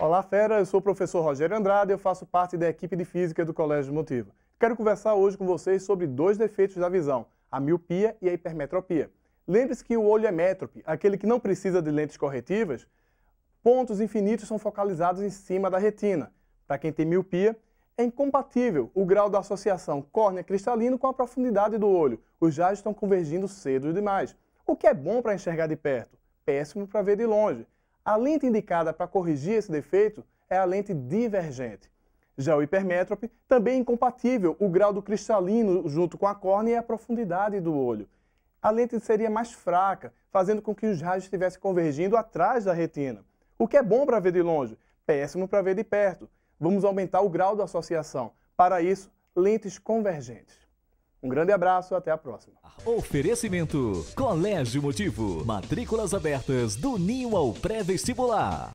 Olá, Fera. Eu sou o professor Rogério Andrade. Eu faço parte da equipe de física do Colégio Motiva. Quero conversar hoje com vocês sobre dois defeitos da visão, a miopia e a hipermetropia. Lembre-se que o olho é métrope, aquele que não precisa de lentes corretivas. Pontos infinitos são focalizados em cima da retina. Para quem tem miopia, é incompatível o grau da associação córnea cristalino com a profundidade do olho. Os raios estão convergindo cedo demais, o que é bom para enxergar de perto, péssimo para ver de longe. A lente indicada para corrigir esse defeito é a lente divergente. Já o hipermétrope também é incompatível o grau do cristalino junto com a córnea e a profundidade do olho. A lente seria mais fraca, fazendo com que os raios estivessem convergindo atrás da retina. O que é bom para ver de longe, péssimo para ver de perto. Vamos aumentar o grau da associação. Para isso, lentes convergentes. Um grande abraço, até a próxima. Oferecimento Colégio Motivo. Matrículas abertas do Ninho ao pré-vestibular.